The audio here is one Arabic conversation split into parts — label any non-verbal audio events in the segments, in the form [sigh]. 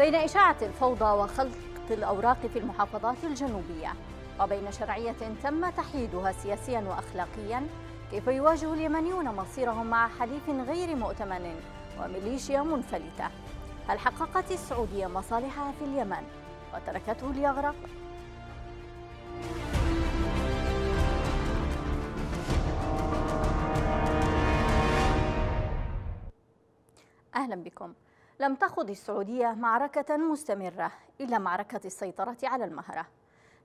بين إشاعة الفوضى وخلط الأوراق في المحافظات الجنوبية وبين شرعية تم تحييدها سياسيا وأخلاقيا كيف يواجه اليمنيون مصيرهم مع حليف غير مؤتمن وميليشيا منفلتة هل حققت السعودية مصالحها في اليمن وتركته ليغرق؟ أهلا بكم لم تخض السعودية معركة مستمرة إلا معركة السيطرة على المهرة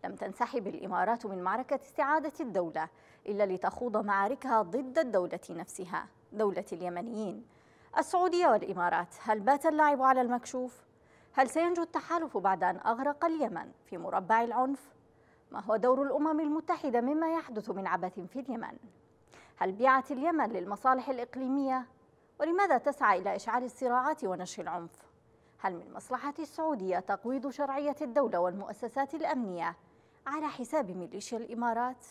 لم تنسحب الإمارات من معركة استعادة الدولة إلا لتخوض معاركها ضد الدولة نفسها دولة اليمنيين السعودية والإمارات هل بات اللعب على المكشوف؟ هل سينجو التحالف بعد أن أغرق اليمن في مربع العنف؟ ما هو دور الأمم المتحدة مما يحدث من عبث في اليمن؟ هل بيعت اليمن للمصالح الإقليمية ولماذا تسعى إلى إشعال الصراعات ونشر العنف؟ هل من مصلحة السعودية تقويض شرعية الدولة والمؤسسات الأمنية على حساب ميليشيا الإمارات؟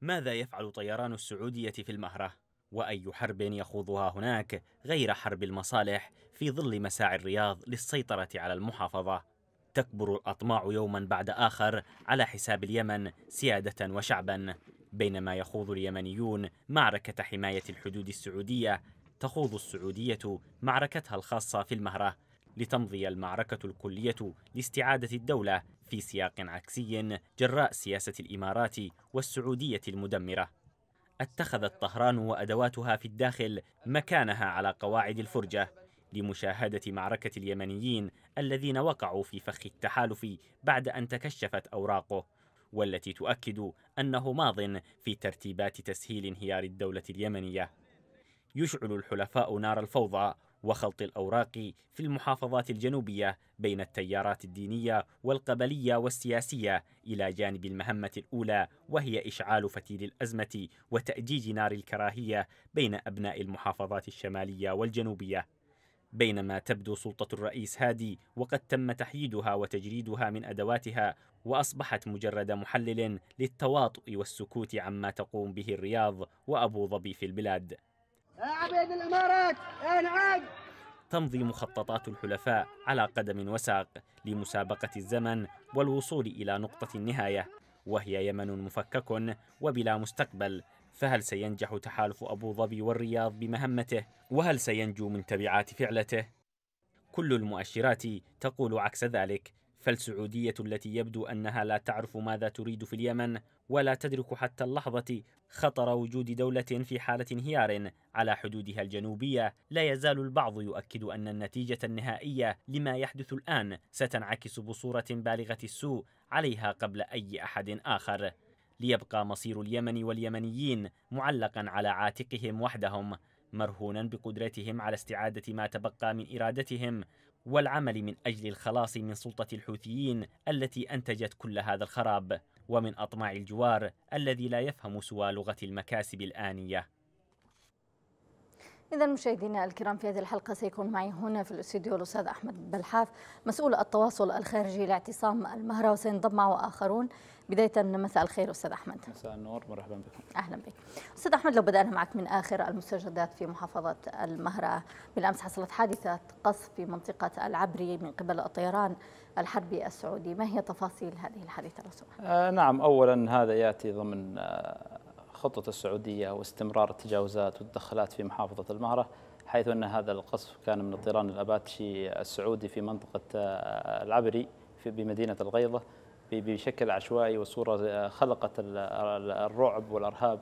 ماذا يفعل طيران السعودية في المهرة؟ وأي حرب يخوضها هناك غير حرب المصالح في ظل مساعي الرياض للسيطرة على المحافظة تكبر الأطماع يوما بعد آخر على حساب اليمن سيادة وشعبا بينما يخوض اليمنيون معركة حماية الحدود السعودية تخوض السعودية معركتها الخاصة في المهرة لتمضي المعركة الكلية لاستعادة الدولة في سياق عكسي جراء سياسة الإمارات والسعودية المدمرة. اتخذت طهران وأدواتها في الداخل مكانها على قواعد الفرجة لمشاهدة معركة اليمنيين الذين وقعوا في فخ التحالف بعد أن تكشفت أوراقه والتي تؤكد أنه ماض في ترتيبات تسهيل انهيار الدولة اليمنية يشعل الحلفاء نار الفوضى وخلط الأوراق في المحافظات الجنوبية بين التيارات الدينية والقبلية والسياسية إلى جانب المهمة الأولى وهي إشعال فتيل الأزمة وتأجيج نار الكراهية بين أبناء المحافظات الشمالية والجنوبية بينما تبدو سلطة الرئيس هادي وقد تم تحييدها وتجريدها من أدواتها وأصبحت مجرد محلل للتواطؤ والسكوت عما تقوم به الرياض وأبو ظبي في البلاد عبيد الإمارات انعاد تمضي مخططات الحلفاء على قدم وساق لمسابقة الزمن والوصول إلى نقطة النهاية وهي يمن مفكك وبلا مستقبل فهل سينجح تحالف أبو ظبي والرياض بمهمته؟ وهل سينجو من تبعات فعلته؟ كل المؤشرات تقول عكس ذلك فالسعودية التي يبدو أنها لا تعرف ماذا تريد في اليمن ولا تدرك حتى اللحظة خطر وجود دولة في حالة انهيار على حدودها الجنوبية لا يزال البعض يؤكد أن النتيجة النهائية لما يحدث الآن ستنعكس بصورة بالغة السوء عليها قبل أي أحد آخر ليبقى مصير اليمن واليمنيين معلقا على عاتقهم وحدهم مرهونا بقدرتهم على استعاده ما تبقى من ارادتهم والعمل من اجل الخلاص من سلطه الحوثيين التي انتجت كل هذا الخراب ومن اطماع الجوار الذي لا يفهم سوى لغه المكاسب الانيه إذا مشاهدينا الكرام في هذه الحلقة سيكون معي هنا في الاستوديو الأستاذ أحمد بلحاف مسؤول التواصل الخارجي لاعتصام المهرة وسينضم معه آخرون بداية مساء الخير أستاذ أحمد مساء النور مرحبا بكم أهلا بك أستاذ أحمد لو بدأنا معك من آخر المستجدات في محافظة المهرة بالأمس حصلت حادثة قصف في منطقة العبري من قبل الطيران الحربي السعودي ما هي تفاصيل هذه الحادثة لو آه نعم أولا هذا يأتي ضمن آه خطة السعودية واستمرار التجاوزات والتدخلات في محافظة المهرة حيث أن هذا القصف كان من الطيران الأباتشي السعودي في منطقة آه، العبري في بمدينة الغيضة بشكل عشوائي وصورة آه، خلقت الرعب والأرهاب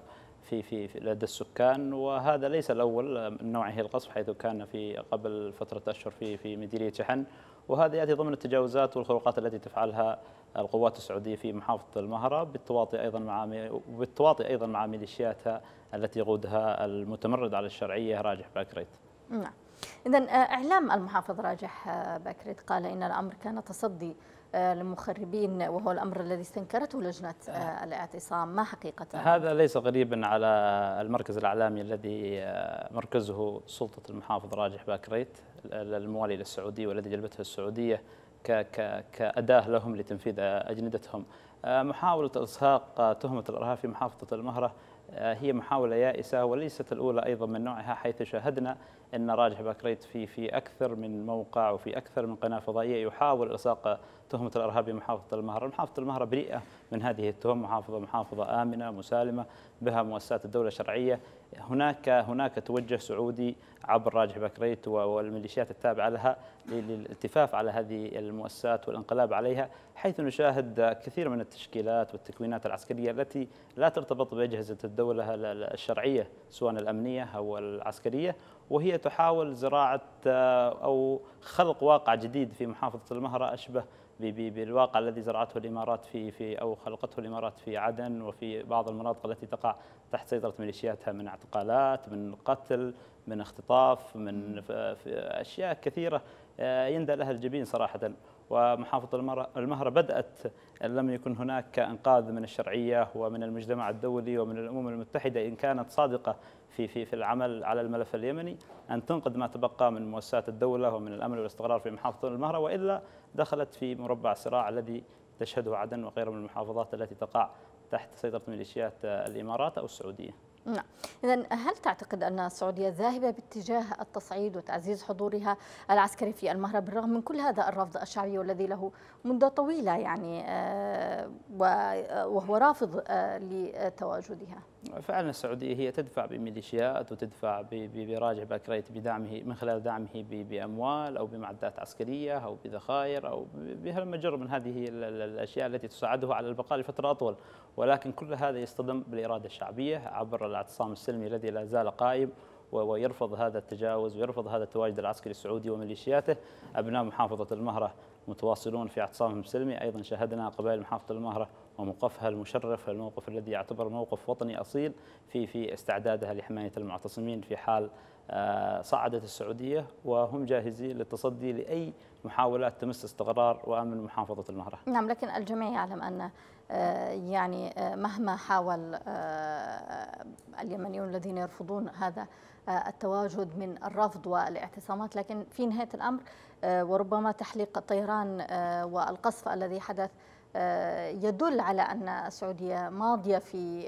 في في لدى السكان وهذا ليس الاول من نوعه القصف حيث كان في قبل فتره اشهر في في مديريه شحن وهذا ياتي ضمن التجاوزات والخروقات التي تفعلها القوات السعوديه في محافظه المهره بالتواطي ايضا مع بالتواطي ايضا مع ميليشياتها التي يقودها المتمرد على الشرعيه راجح باكريت. نعم. اذا آه، اعلام المحافظ راجح آه، باكريت قال ان الامر كان تصدي المخربين آه، وهو الأمر الذي استنكرته لجنة آه، نعم. الاعتصام ما حقيقة هذا ليس غريبا على المركز الإعلامي الذي آه، مركزه سلطة المحافظ راجح باكريت الموالي للسعودية والذي جلبته السعودية كأداة لهم لتنفيذ أجندتهم محاولة إلصاق تهمة الإرهاب في محافظة المهرة هي محاولة يائسة وليست الأولى أيضا من نوعها حيث شاهدنا ان راجح بكريت في في اكثر من موقع وفي اكثر من قناه فضائيه يحاول الصاق تهمه الارهاب بمحافظه المهره، محافظه المهره بريئه من هذه التهم، محافظه محافظه امنه مسالمه بها مؤسسات الدوله الشرعيه، هناك هناك توجه سعودي عبر راجح بكريت والميليشيات التابعه لها للالتفاف على هذه المؤسسات والانقلاب عليها، حيث نشاهد كثير من التشكيلات والتكوينات العسكريه التي لا ترتبط باجهزه الدوله الشرعيه سواء الامنيه او العسكريه وهي تحاول زراعة آه، أو خلق واقع جديد في محافظة المهرة أشبه بالواقع الذي زرعته الإمارات في في أو خلقته الإمارات في عدن وفي بعض المناطق التي تقع تحت سيطرة ميليشياتها من اعتقالات من قتل من اختطاف من آه، آه، أشياء كثيرة يندى لها الجبين صراحة ومحافظة المهرة بدأت لم يكن هناك إنقاذ من الشرعية ومن المجتمع الدولي ومن الأمم المتحدة إن كانت صادقة في في في العمل على الملف اليمني أن تنقذ ما تبقى من مؤسسات الدولة ومن الأمن والاستقرار في محافظة المهرة وإلا دخلت في مربع صراع الذي تشهده عدن وغيرها من المحافظات التي تقع تحت سيطرة ميليشيات الإمارات أو السعودية نعم إذا هل تعتقد أن السعودية ذاهبة باتجاه التصعيد وتعزيز حضورها العسكري في المهرة بالرغم من كل هذا الرفض الشعبي والذي له مدة طويلة يعني آه، آه، وهو رافض آه، لتواجدها فعلا السعودية هي تدفع بميليشيات وتدفع براجع باكريت بدعمه من خلال دعمه بأموال أو بمعدات عسكرية أو بذخائر أو بهالمجر من هذه الأشياء التي تساعده على البقاء لفترة أطول ولكن كل هذا يصطدم بالإرادة الشعبية عبر الاعتصام السلمي الذي لا زال قائم ويرفض هذا التجاوز ويرفض هذا التواجد العسكري السعودي وميليشياته أبناء محافظة المهرة متواصلون في اعتصامهم السلمي أيضا شاهدنا قبائل محافظة المهرة وموقفها المشرف الموقف الذي يعتبر موقف وطني أصيل في في استعدادها لحماية المعتصمين في حال آه، صعدت السعودية وهم جاهزين للتصدي لأي محاولات تمس استقرار وأمن محافظة المهرة نعم لكن الجميع يعلم أن آه، يعني آه، مهما حاول اليمنيون الذين يرفضون هذا التواجد من الرفض والاعتصامات لكن في نهاية الأمر وربما تحليق الطيران والقصف الذي حدث يدل على أن السعودية ماضية في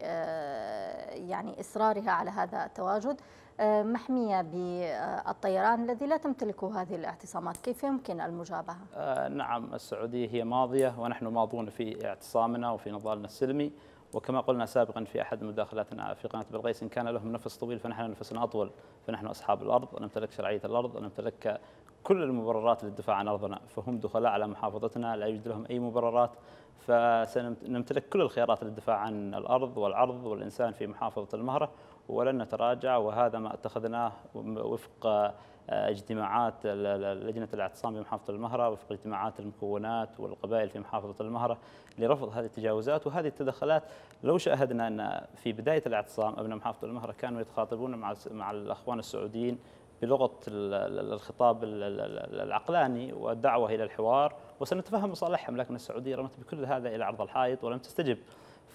يعني إصرارها على هذا التواجد آه، محمية بالطيران الذي لا تمتلكه هذه الاعتصامات كيف يمكن المجابهة؟ آه، نعم السعودية هي ماضية ونحن ماضون في اعتصامنا وفي نضالنا السلمي وكما قلنا سابقا في احد مداخلاتنا في قناه بلقيس ان كان لهم نفس طويل فنحن نفسنا اطول فنحن اصحاب الارض نمتلك شرعيه الارض نمتلك كل المبررات للدفاع عن ارضنا فهم دخلاء على محافظتنا لا يوجد لهم اي مبررات فسنمتلك كل الخيارات للدفاع عن الارض والعرض والانسان في محافظه المهره ولن نتراجع وهذا ما اتخذناه وفق آه، اجتماعات لجنه الاعتصام بمحافظه المهره وفق اجتماعات المكونات والقبائل في محافظه المهره لرفض هذه التجاوزات وهذه التدخلات لو شاهدنا ان في بدايه الاعتصام ابناء محافظه المهره كانوا يتخاطبون مع مع الاخوان السعوديين بلغه الخطاب العقلاني والدعوه الى الحوار وسنتفهم مصالحهم لكن السعوديه رمت بكل هذا الى عرض الحائط ولم تستجب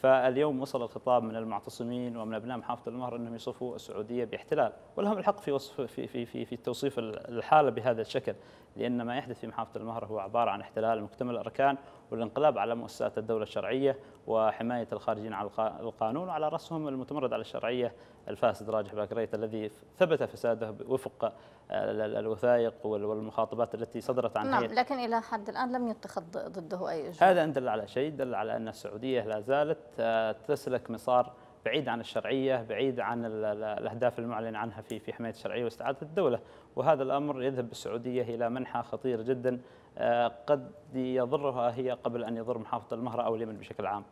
فاليوم وصل الخطاب من المعتصمين ومن ابناء محافظه المهر انهم يصفوا السعوديه باحتلال، ولهم الحق في وصف في في في, في توصيف الحاله بهذا الشكل، لان ما يحدث في محافظه المهر هو عباره عن احتلال مكتمل الاركان والانقلاب على مؤسسات الدولة الشرعية وحماية الخارجين على القانون وعلى رأسهم المتمرد على الشرعية الفاسد راجح باكريت الذي ثبت فساده وفق آه، الوثائق والمخاطبات التي صدرت عن نعم لكن إلى حد الآن لم يتخذ ضده أي إجراء هذا أن دل على شيء دل على أن السعودية لا زالت آه، تسلك مسار بعيد عن الشرعيه، بعيد عن الاهداف المعلن عنها في في حمايه الشرعيه واستعاده الدوله، وهذا الامر يذهب بالسعوديه الى منحى خطير جدا آه، قد يضرها هي قبل أن يضر محافظة المهرة أو اليمن بشكل عام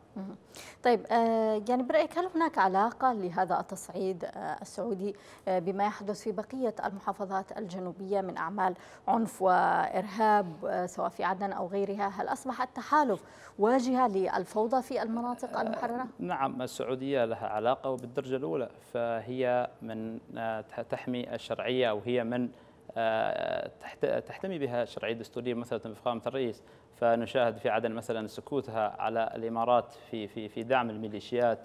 طيب آه، يعني برأيك هل هناك علاقة لهذا التصعيد آه، السعودي بما يحدث في بقية المحافظات الجنوبية من أعمال عنف وإرهاب سواء في عدن أو غيرها هل أصبح التحالف واجهة للفوضى في المناطق المحررة؟ نعم السعودية لها علاقة وبالدرجة الأولى فهي من تحمي الشرعية أو هي من تحتمي بها الشرعيه الدستوريه مثلا بفخامه الرئيس فنشاهد في عدن مثلا سكوتها على الامارات في في في دعم الميليشيات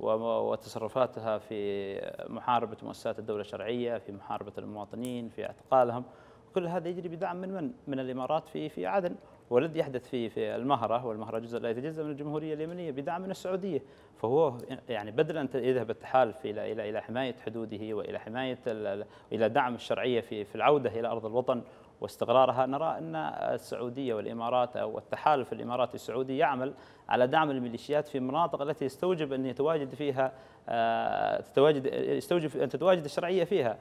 وتصرفاتها في محاربه مؤسسات الدوله الشرعيه في محاربه المواطنين في اعتقالهم كل هذا يجري بدعم من من من الامارات في في عدن والذي يحدث في في المهرة والمهرة جزء لا يتجزأ من الجمهورية اليمنية بدعم من السعودية فهو يعني بدل أن يذهب التحالف إلى إلى إلى حماية حدوده وإلى حماية إلى دعم الشرعية في في العودة إلى أرض الوطن واستقرارها نرى أن السعودية والإمارات أو التحالف الإماراتي السعودي يعمل على دعم الميليشيات في المناطق التي يستوجب أن يتواجد فيها آه، تتواجد يستوجب أن تتواجد الشرعية فيها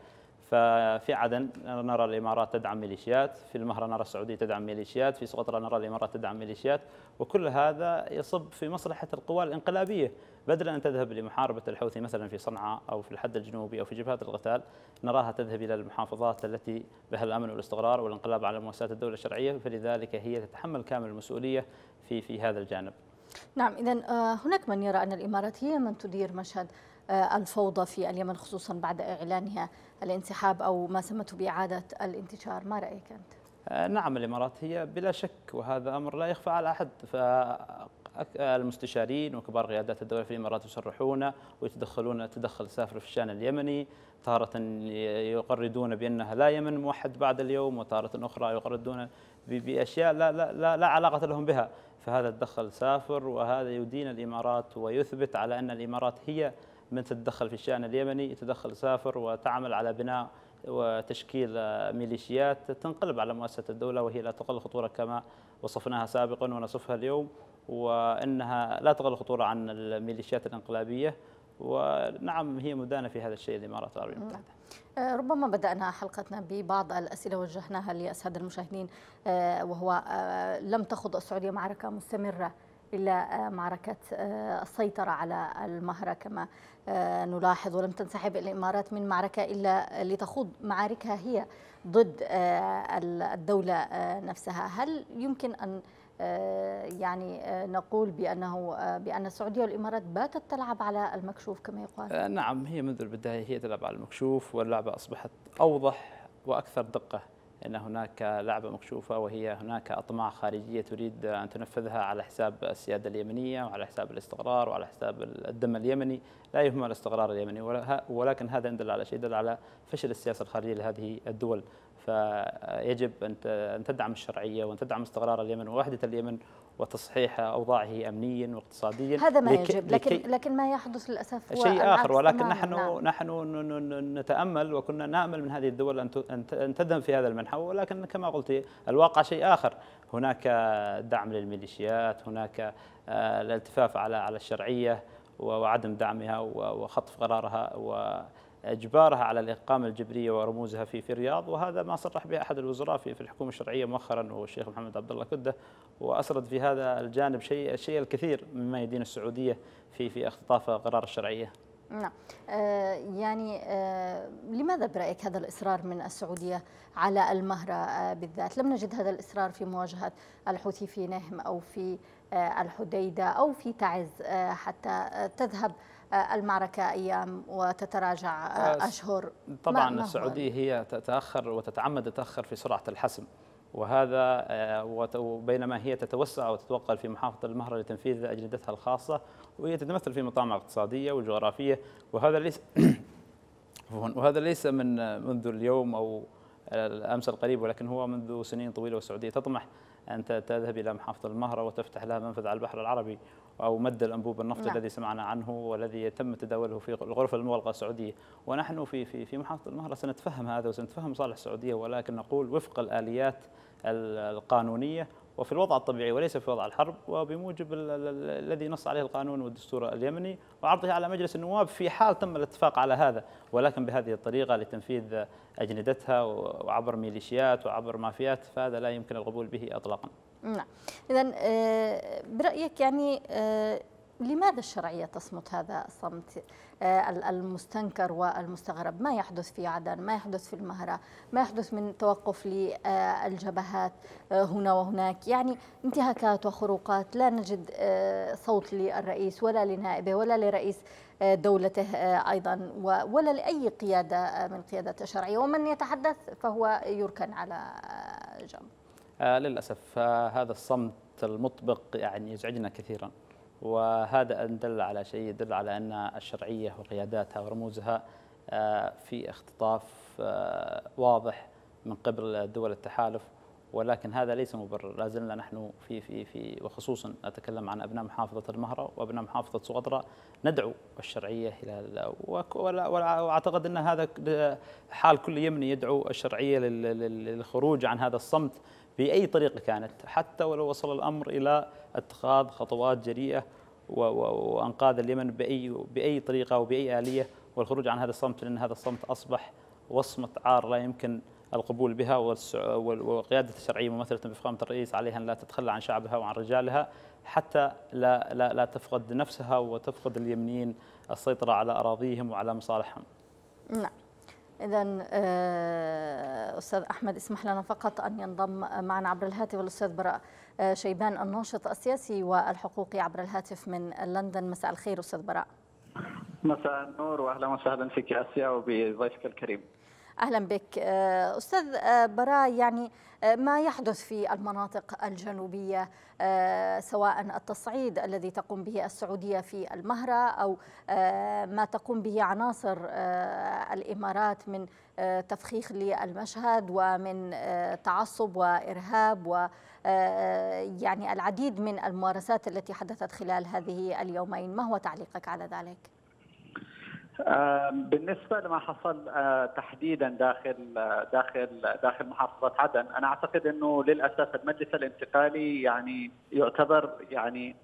ففي عدن نرى الامارات تدعم ميليشيات، في المهره نرى السعوديه تدعم ميليشيات، في سقطرى نرى الامارات تدعم ميليشيات، وكل هذا يصب في مصلحه القوى الانقلابيه، بدلا ان تذهب لمحاربه الحوثي مثلا في صنعاء او في الحد الجنوبي او في جبهات القتال، نراها تذهب الى المحافظات التي بها الامن والاستقرار والانقلاب على مؤسسات الدوله الشرعيه، فلذلك هي تتحمل كامل المسؤوليه في في هذا الجانب. نعم اذا آه، هناك من يرى ان الامارات هي من تدير مشهد آه، الفوضى في اليمن خصوصا بعد اعلانها الانسحاب أو ما سمته بإعادة الانتشار ما رأيك أنت؟ آه، نعم الامارات هي بلا شك وهذا امر لا يخفى على احد ف المستشارين وكبار قيادات الدوله في الامارات يصرحون ويتدخلون تدخل سافر في الشان اليمني تارة يقردون بانها لا يمن موحد بعد اليوم وتارة اخرى يقردون باشياء لا لا لا, لا علاقه لهم بها فهذا تدخل سافر وهذا يدين الامارات ويثبت على ان الامارات هي من تتدخل في الشأن اليمني يتدخل سافر وتعمل على بناء وتشكيل ميليشيات تنقلب على مؤسسة الدولة وهي لا تقل خطورة كما وصفناها سابقا ونصفها اليوم وأنها لا تقل خطورة عن الميليشيات الانقلابية ونعم هي مدانة في هذا الشيء الإمارات العربية نعم. المتحدة آه، ربما بدأنا حلقتنا ببعض الأسئلة وجهناها لأسهد المشاهدين آه، وهو آه، لم تخض السعودية معركة مستمرة إلى آه، معركة آه، السيطرة على المهرة كما آه، نلاحظ ولم تنسحب الإمارات من معركة إلا لتخوض معاركها هي ضد الدولة نفسها هل يمكن أن يعني نقول بأنه بأن السعودية والإمارات باتت تلعب على المكشوف كما يقال نعم هي منذ البداية هي تلعب على المكشوف واللعبة أصبحت أوضح وأكثر دقة أن هناك لعبة مكشوفة وهي هناك أطماع خارجية تريد أن تنفذها على حساب السيادة اليمنية وعلى حساب الاستقرار وعلى حساب الدم اليمني لا يهم الاستقرار اليمني ولكن هذا يدل على شيء يدل على فشل السياسة الخارجية لهذه الدول فيجب أن تدعم الشرعية وأن تدعم استقرار اليمن ووحدة اليمن وتصحيح اوضاعه امنيا واقتصاديا هذا ما يجب لكن لكن ما يحدث للاسف هو شيء اخر ولكن نعم، نحن نعم. نحن نتامل وكنا نامل من هذه الدول ان ان تذهب في هذا المنحى ولكن كما قلت الواقع شيء اخر هناك دعم للميليشيات هناك آه، الالتفاف على على الشرعيه وعدم دعمها وخطف قرارها و اجبارها على الاقامه الجبريه ورموزها في في الرياض وهذا ما صرح به احد الوزراء في في الحكومه الشرعيه مؤخرا وهو الشيخ محمد عبد الله كده واسرد في هذا الجانب شيء الشيء الكثير مما يدين السعوديه في في اختطاف قرار الشرعيه. نعم آه يعني آه لماذا برأيك هذا الإصرار من السعودية على المهرة آه بالذات لم نجد هذا الإصرار في مواجهة الحوثي في نهم أو في آه، الحديدة أو في تعز آه، حتى تذهب المعركة أيام وتتراجع آه، آه، أشهر طبعا ما السعودية هي تتأخر وتتعمد تتأخر في سرعة الحسم وهذا آه، بينما هي تتوسع وتتوقع في محافظة المهرة لتنفيذ أجندتها الخاصة وهي تتمثل في مطامع اقتصادية وجغرافية وهذا ليس [coughs] وهذا ليس من منذ اليوم أو الأمس القريب ولكن هو منذ سنين طويلة والسعودية تطمح أن تذهب إلى محافظة المهرة وتفتح لها منفذ على البحر العربي أو مد الأنبوب النفطي نعم. الذي سمعنا عنه والذي يتم تداوله في الغرفة المغلقة السعودية ونحن في في في محطة المهرة سنتفهم هذا وسنتفهم صالح السعودية ولكن نقول وفق الآليات القانونية وفي الوضع الطبيعي وليس في وضع الحرب وبموجب الذي نص عليه القانون والدستور اليمني وعرضه على مجلس النواب في حال تم الاتفاق على هذا ولكن بهذه الطريقه لتنفيذ اجندتها وعبر ميليشيات وعبر مافيات فهذا لا يمكن القبول به اطلاقا. نعم إذا آه، برأيك يعني آه، لماذا الشرعية تصمت هذا الصمت آه، المستنكر والمستغرب ما يحدث في عدن ما يحدث في المهرة ما يحدث من توقف للجبهات هنا وهناك يعني انتهاكات وخروقات لا نجد صوت للرئيس ولا لنائبه ولا لرئيس دولته أيضا ولا لأي قيادة من قيادات الشرعية ومن يتحدث فهو يركن على جنب آه، للأسف آه، هذا الصمت المطبق يعني يزعجنا كثيرا وهذا أن دل على شيء يدل على أن الشرعية وقياداتها ورموزها آه، في اختطاف واضح من قبل دول التحالف ولكن هذا ليس مبرر لا زلنا نحن في في في وخصوصا اتكلم عن ابناء محافظه المهره وابناء محافظه سقطرى ندعو الشرعيه الى واعتقد ان هذا حال كل يمني يدعو الشرعيه للخروج عن هذا الصمت بأي طريقة كانت حتى ولو وصل الأمر إلى اتخاذ خطوات جريئة وانقاذ اليمن باي باي طريقه وباي اليه والخروج عن هذا الصمت لان هذا الصمت اصبح وصمه عار لا يمكن القبول بها والقياده الشرعيه ممثله بفخامه الرئيس عليها ان لا تتخلى عن شعبها وعن رجالها حتى لا لا لا تفقد نفسها وتفقد اليمنيين السيطره على اراضيهم وعلى مصالحهم. نعم. إذا آه، أستاذ أحمد اسمح لنا فقط أن ينضم معنا عبر الهاتف الأستاذ براء آه، شيبان الناشط السياسي والحقوقي عبر الهاتف من لندن مساء الخير أستاذ براء مساء النور وأهلا وسهلا فيك أسيا وبضيفك الكريم أهلا بك آه، أستاذ آه، براء يعني آه، ما يحدث في المناطق الجنوبية سواء التصعيد الذي تقوم به السعودية في المهرة أو ما تقوم به عناصر الإمارات من تفخيخ للمشهد ومن تعصب وإرهاب و يعني العديد من الممارسات التي حدثت خلال هذه اليومين ما هو تعليقك على ذلك؟ بالنسبه لما حصل آه، تحديدا داخل آه، داخل داخل محافظه عدن انا اعتقد انه للاسف المجلس الانتقالي يعني يعتبر يعني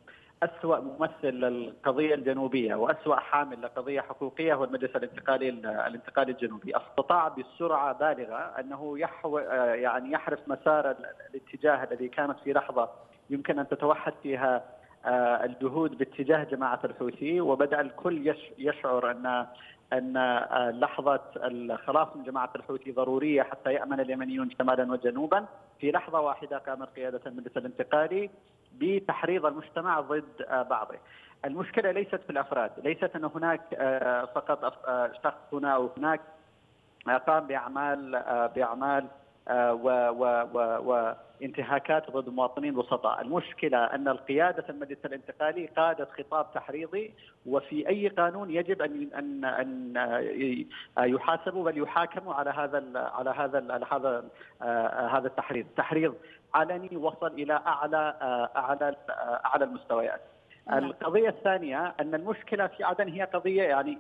أسوأ ممثل للقضية الجنوبية وأسوأ حامل لقضية حقوقية هو المجلس الانتقالي الانتقالي الجنوبي استطاع بسرعة بالغة أنه يحو آه، يعني يحرف مسار الاتجاه الذي كانت في لحظة يمكن أن تتوحد فيها آه، الجهود باتجاه جماعه الحوثي وبدا الكل يشعر ان ان آه، لحظه الخلاص من جماعه الحوثي ضروريه حتى يامن اليمنيون شمالا وجنوبا في لحظه واحده قامت قياده المجلس الانتقالي بتحريض المجتمع ضد آه، بعضه. المشكله ليست في الافراد، ليست ان هناك فقط شخص هنا او هناك قام باعمال باعمال آه، وانتهاكات ضد مواطنين الوسطاء المشكلة أن القيادة المجلس الانتقالي قادت خطاب تحريضي وفي أي قانون يجب أن أن أن يحاسبوا بل يحاكموا على هذا على هذا على هذا آه، هذا التحريض تحريض علني وصل إلى أعلى آه، أعلى أعلى المستويات نعم. القضية الثانية أن المشكلة في عدن هي قضية يعني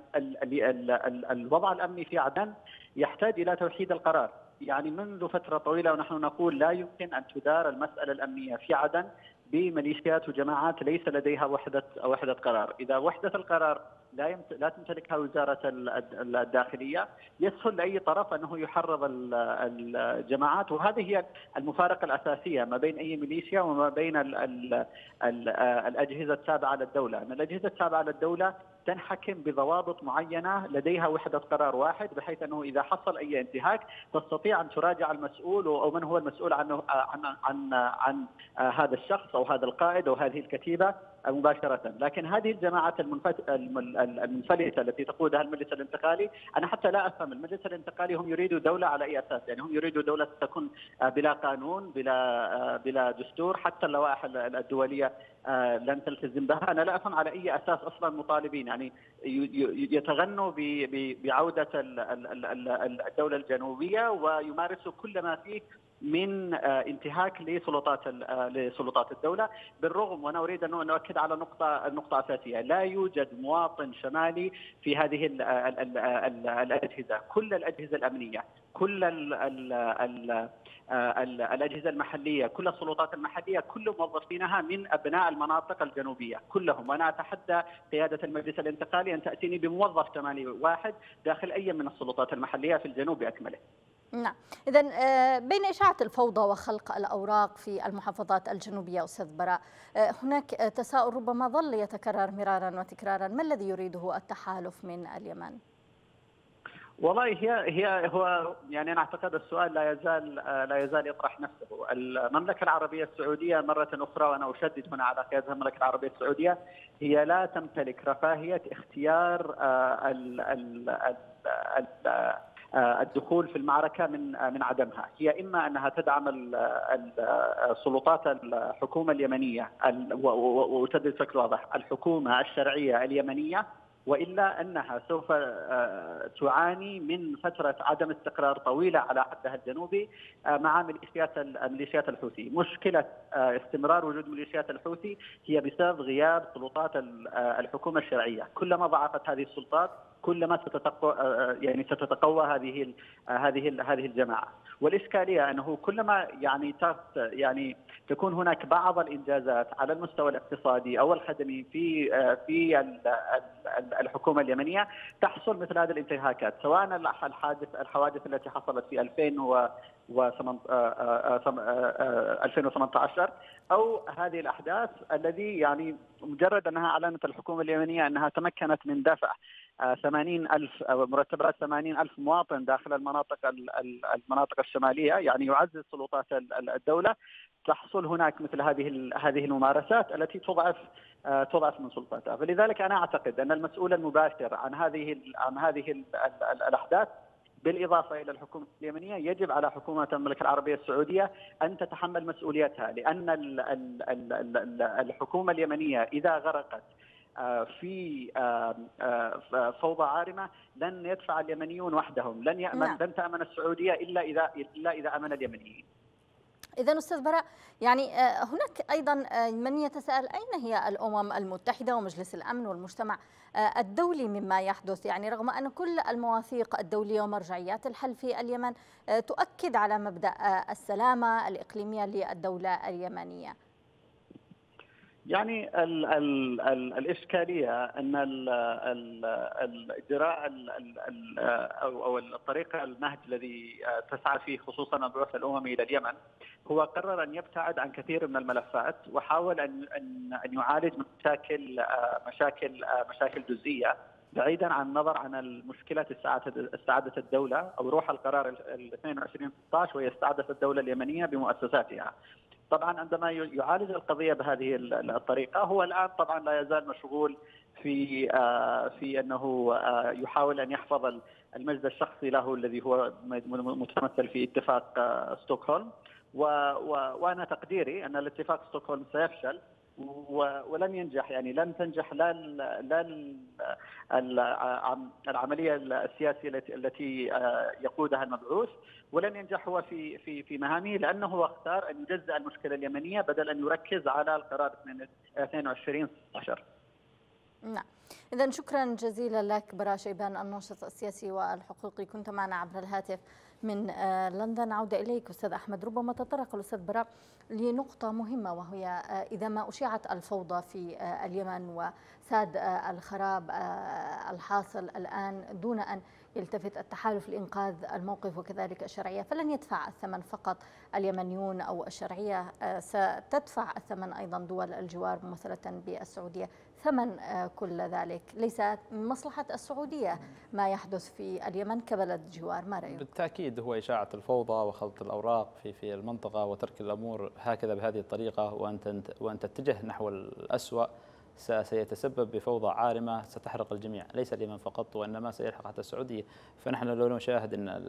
الوضع الأمني في عدن يحتاج إلى توحيد القرار يعني منذ فترة طويلة ونحن نقول لا يمكن أن تدار المسألة الأمنية في عدن بميليشيات وجماعات ليس لديها وحدة وحدة قرار، إذا وحدة القرار لا يمت... لا تمتلكها وزاره الداخليه يسهل لاي طرف انه يحرض الجماعات وهذه هي المفارقه الاساسيه ما بين اي ميليشيا وما بين ال... ال... ال... الاجهزه التابعه للدوله، ان الاجهزه التابعه للدوله تنحكم بضوابط معينه لديها وحده قرار واحد بحيث انه اذا حصل اي انتهاك تستطيع ان تراجع المسؤول او من هو المسؤول عنه عن عن عن, عن هذا الشخص او هذا القائد او هذه الكتيبه مباشره، لكن هذه الجماعات المنفلته التي تقودها المجلس الانتقالي، انا حتى لا افهم المجلس الانتقالي هم يريدوا دوله على اي اساس؟ يعني هم يريدوا دوله تكون بلا قانون، بلا بلا دستور، حتى اللوائح الدوليه آه، لن تلتزم بها، انا لا افهم على اي اساس اصلا مطالبين، يعني يتغنوا بعوده الدوله الجنوبيه ويمارسوا كل ما فيه من آه، انتهاك لسلطات آه، لسلطات الدوله بالرغم وانا اريد ان اؤكد على نقطه نقطه اساسيه لا يوجد مواطن شمالي في هذه الاجهزه كل الاجهزه الامنيه كل آه، ال الاجهزه المحليه، كل السلطات المحليه، كل موظفينها من ابناء المناطق الجنوبيه، كلهم، وانا اتحدى قياده المجلس الانتقالي ان تاتيني بموظف شمالي واحد داخل اي من السلطات المحليه في الجنوب باكمله. نعم إذا آه، بين إشاعة الفوضى وخلق الأوراق في المحافظات الجنوبية أستاذ براء آه، هناك آه، تساؤل ربما ظل يتكرر مرارا وتكرارا ما الذي يريده التحالف من اليمن؟ والله هي هي هو يعني انا اعتقد السؤال لا يزال لا يزال يطرح نفسه، المملكه العربيه السعوديه مره اخرى وانا اشدد هنا على قياده المملكه العربيه السعوديه هي لا تمتلك رفاهيه اختيار ال ال ال آه، الدخول في المعركه من آه، من عدمها، هي اما انها تدعم آه، السلطات الحكومه اليمنيه وتدري بشكل واضح الحكومه الشرعيه اليمنيه والا انها سوف تعاني من فتره عدم استقرار طويله على حدها الجنوبي مع ميليشيات ميليشيات الحوثي، مشكله استمرار وجود ميليشيات الحوثي هي بسبب غياب سلطات الحكومه الشرعيه، كلما ضعفت هذه السلطات كلما ستتقوى آه، آه، يعني ستتقوى هذه آه، هذه هذه الجماعه والاشكاليه انه كلما يعني يعني تكون هناك بعض الانجازات على المستوى الاقتصادي او الخدمي في في الحكومه اليمنيه تحصل مثل هذه الانتهاكات سواء الحادث الحوادث التي حصلت في 2000 2018 او هذه الاحداث الذي يعني مجرد انها اعلنت الحكومه اليمنيه انها تمكنت من دفع 80 آه، ألف آه، مرتبات 80 ألف مواطن داخل المناطق المناطق الشمالية يعني يعزز سلطات الدولة تحصل هناك مثل هذه هذه الممارسات التي تضعف آه، تضعف من سلطاتها فلذلك أنا أعتقد أن المسؤول المباشر عن هذه عن هذه الأحداث بالإضافة إلى الحكومة اليمنية يجب على حكومة المملكة العربية السعودية أن تتحمل مسؤوليتها لأن الحكومة اليمنية إذا غرقت آه، في آه، فوضى عارمه لن يدفع اليمنيون وحدهم، لن يأمن نعم. لن تأمن السعوديه الا اذا الا اذا امن اليمنيين. إذا أستاذ براء يعني آه، هناك أيضا من يتساءل أين هي الأمم المتحدة ومجلس الأمن والمجتمع الدولي مما يحدث يعني رغم أن كل المواثيق الدولية ومرجعيات الحل في اليمن تؤكد على مبدأ السلامة الإقليمية للدولة اليمنية يعني الـ الـ الـ الاشكاليه ان ال الذراع او او الطريق المهج الذي تسعى فيه خصوصا البعث الاممي الى اليمن هو قرر ان يبتعد عن كثير من الملفات وحاول ان ان ان يعالج مشاكل مشاكل مشاكل جزئيه بعيدا عن النظر عن المشكلة استعادة الدولة أو روح القرار 22 16 وهي استعادة الدولة اليمنية بمؤسساتها طبعا عندما يعالج القضيه بهذه الطريقه هو الان طبعا لا يزال مشغول في آه، في انه آه، يحاول ان يحفظ المجد الشخصي له الذي هو متمثل في اتفاق آه، ستوكهولم وانا تقديري ان الاتفاق ستوكهولم سيفشل ولم ينجح يعني لم تنجح لا لا العمليه السياسيه التي آه، يقودها المبعوث ولن ينجح هو في في في مهامه لانه هو اختار ان يجزا المشكله اليمنيه بدل ان يركز على القرار 22 16 نعم إذا شكرا جزيلا لك برا شيبان الناشط السياسي والحقوقي كنت معنا عبر الهاتف من آه، لندن عودة إليك أستاذ أحمد ربما تطرق الأستاذ براء لنقطة مهمة وهي آه، إذا ما أشيعت الفوضى في آه، اليمن وساد الخراب الحاصل الآن دون أن يلتفت التحالف لإنقاذ الموقف وكذلك الشرعية فلن يدفع الثمن فقط اليمنيون أو الشرعية ستدفع الثمن أيضا دول الجوار ممثلة بالسعودية ثمن آه، كل ذلك ليس من مصلحة السعودية ما يحدث في اليمن كبلد جوار ما رأيك؟ بالتأكيد هو إشاعة الفوضى وخلط الأوراق في في المنطقة وترك الأمور هكذا بهذه الطريقة وأن وأن تتجه نحو الأسوأ سيتسبب بفوضى عارمة ستحرق الجميع ليس اليمن فقط وإنما سيلحق حتى السعودية فنحن لو نشاهد أن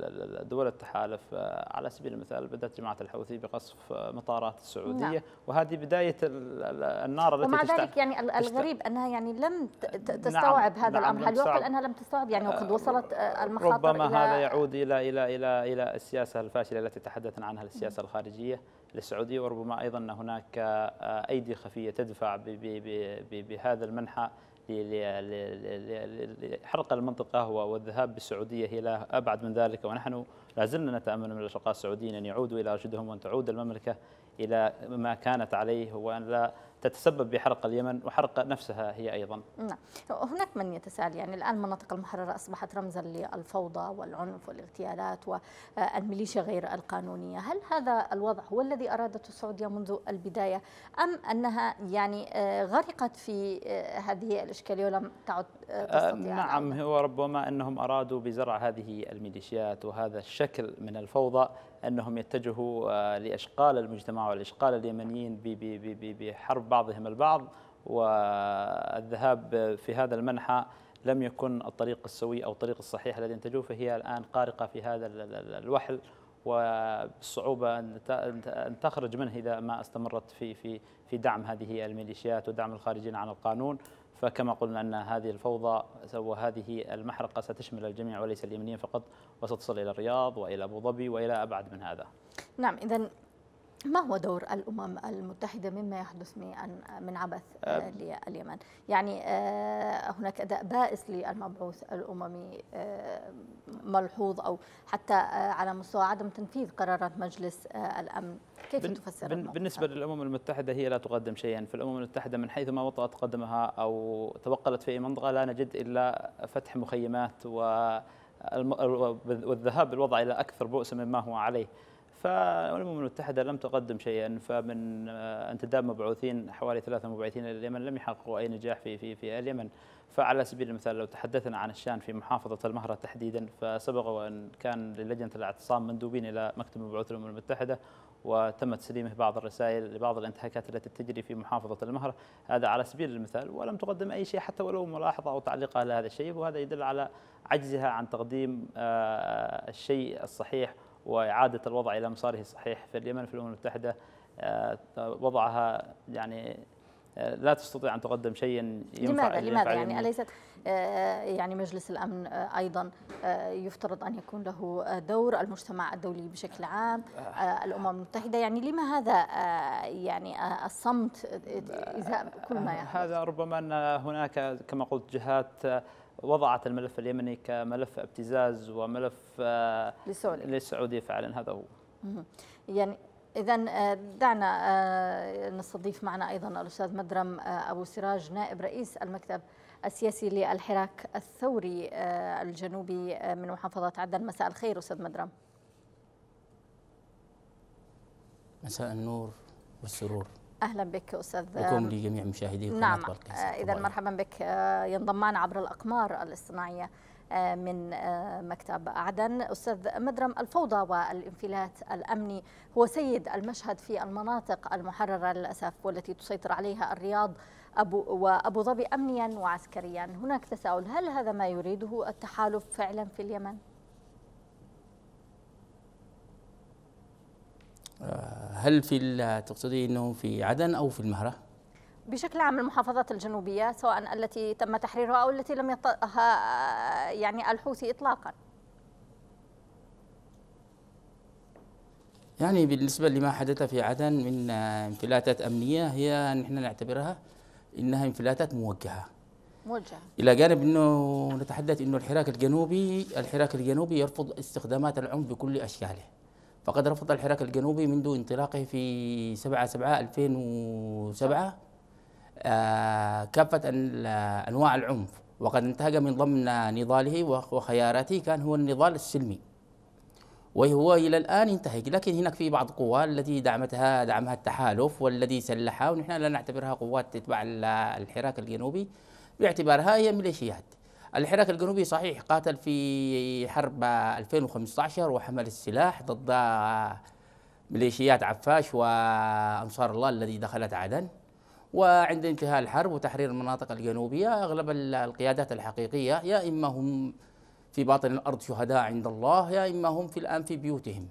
دول التحالف آه، على سبيل المثال بدأت جماعة الحوثي بقصف آه، مطارات السعودية نعم. وهذه بداية النار التي ومع تشتعل ذلك يعني الغريب أنها يعني لم نعم، تستوعب نعم. هذا نعم الأمر هل يقال أنها لم تستوعب يعني وقد آه، وصلت المخاطر ربما إلى هذا يعود إلى إلى إلى إلى السياسة الفاشلة التي تحدثنا عنها السياسة نعم. الخارجية للسعوديه وربما ايضا هناك آه، ايدي خفيه تدفع بهذا المنحى لحرق المنطقة والذهاب بالسعودية إلى أبعد من ذلك ونحن لا زلنا نتأمل من الأشقاء السعوديين أن يعودوا إلى أرشدهم وأن تعود المملكة إلى ما كانت عليه وأن لا تتسبب بحرق اليمن وحرق نفسها هي أيضا نعم هناك من يتساءل يعني الآن المناطق المحررة أصبحت رمزا للفوضى والعنف والاغتيالات والميليشيا غير القانونية هل هذا الوضع هو الذي أرادته السعودية منذ البداية أم أنها يعني غرقت في هذه الإشكالية ولم تعد تستطيع آه، نعم هو ربما أنهم أرادوا بزرع هذه الميليشيات وهذا الشكل من الفوضى أنهم يتجهوا آه، لإشغال المجتمع والإشغال اليمنيين بحرب بعضهم البعض والذهاب في هذا المنحى لم يكن الطريق السوي أو الطريق الصحيح الذي انتجوه فهي الآن قارقة في هذا الوحل وبالصعوبة أن تخرج منه إذا ما استمرت في في في دعم هذه الميليشيات ودعم الخارجين عن القانون فكما قلنا أن هذه الفوضى وهذه المحرقة ستشمل الجميع وليس اليمنيين فقط وستصل إلى الرياض وإلى أبو ظبي وإلى أبعد من هذا نعم إذا ما هو دور الأمم المتحدة مما يحدث من عبث لليمن؟ يعني آه، هناك أداء بائس للمبعوث الأممي آه، ملحوظ أو حتى آه، على مستوى عدم تنفيذ قرارات مجلس الأمن كيف تفسر بالنسبة للأمم المتحدة هي لا تقدم شيئا فالأمم المتحدة من حيث ما وطأت قدمها أو توقلت في أي منطقة لا نجد إلا فتح مخيمات و والذهاب بالوضع إلى أكثر بؤسا مما هو عليه فالامم المتحده لم تقدم شيئا فمن آه، انتداب مبعوثين حوالي ثلاثه مبعوثين الى اليمن لم يحققوا اي نجاح في في في اليمن فعلى سبيل المثال لو تحدثنا عن الشان في محافظه المهره تحديدا فسبق وان كان للجنه الاعتصام مندوبين الى مكتب مبعوث الامم المتحده وتم تسليمه بعض الرسائل لبعض الانتهاكات التي تجري في محافظة المهر هذا على سبيل المثال ولم تقدم أي شيء حتى ولو ملاحظة أو تعليق على هذا الشيء وهذا يدل على عجزها عن تقديم آه، الشيء الصحيح واعاده الوضع الى مساره الصحيح في اليمن في الامم المتحده آه، وضعها يعني آه، لا تستطيع ان تقدم شيئا ينفع لماذا لماذا يعني اليست آه، يعني مجلس الامن ايضا يفترض ان يكون له دور المجتمع الدولي بشكل عام الامم المتحده يعني لما هذا يعني الصمت ازاء كل ما يحدث يعني؟ هذا ربما ان هناك كما قلت جهات وضعت الملف اليمني كملف ابتزاز وملف للسعودية آه، للسعودية فعلا هذا هو يعني إذا آه، دعنا آه، نستضيف معنا أيضا الأستاذ مدرم أبو سراج نائب رئيس المكتب السياسي للحراك الثوري الجنوبي من محافظة عدن مساء الخير أستاذ مدرم مساء النور والسرور اهلا بك استاذ بكم لجميع مشاهدي نعم آه، اذا مرحبا بك آه، ينضم معنا عبر الاقمار الاصطناعيه آه، من مكتب عدن أستاذ مدرم الفوضى والانفلات الأمني هو سيد المشهد في المناطق المحررة للأسف والتي تسيطر عليها الرياض أبو وأبو ظبي أمنيا وعسكريا هناك تساؤل هل هذا ما يريده التحالف فعلا في اليمن؟ آه، هل في تقصدي انه في عدن او في المهره؟ بشكل عام المحافظات الجنوبيه سواء التي تم تحريرها او التي لم يطأها آه، يعني الحوثي اطلاقا. يعني بالنسبه لما حدث في عدن من آه، انفلاتات امنيه هي نحن نعتبرها انها انفلاتات موجهه. موجهه. الى جانب انه نتحدث انه الحراك الجنوبي الحراك الجنوبي يرفض استخدامات العنف بكل اشكاله. فقد رفض الحراك الجنوبي منذ انطلاقه في 7 7 2007 كافة أنواع العنف وقد انتهج من ضمن نضاله وخياراته كان هو النضال السلمي وهو إلى الآن ينتهج لكن هناك في بعض القوى التي دعمتها دعمها التحالف والذي سلحها ونحن لا نعتبرها قوات تتبع الحراك الجنوبي باعتبارها هي ميليشيات الحراك الجنوبي صحيح قاتل في حرب 2015 وحمل السلاح ضد ميليشيات عفاش وأنصار الله الذي دخلت عدن وعند انتهاء الحرب وتحرير المناطق الجنوبية أغلب القيادات الحقيقية يا إما هم في باطن الأرض شهداء عند الله يا إما هم في الآن في بيوتهم